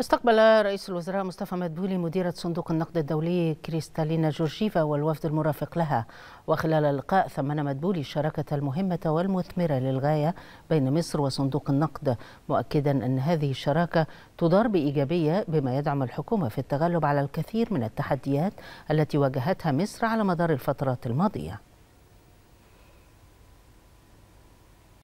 استقبل رئيس الوزراء مصطفى مدبولي مديرة صندوق النقد الدولي كريستالينا جورجيفا والوفد المرافق لها وخلال اللقاء ثمن مدبولي الشراكة المهمة والمثمرة للغاية بين مصر وصندوق النقد مؤكدا أن هذه الشراكة تدار بإيجابية بما يدعم الحكومة في التغلب على الكثير من التحديات التي واجهتها مصر على مدار الفترات الماضية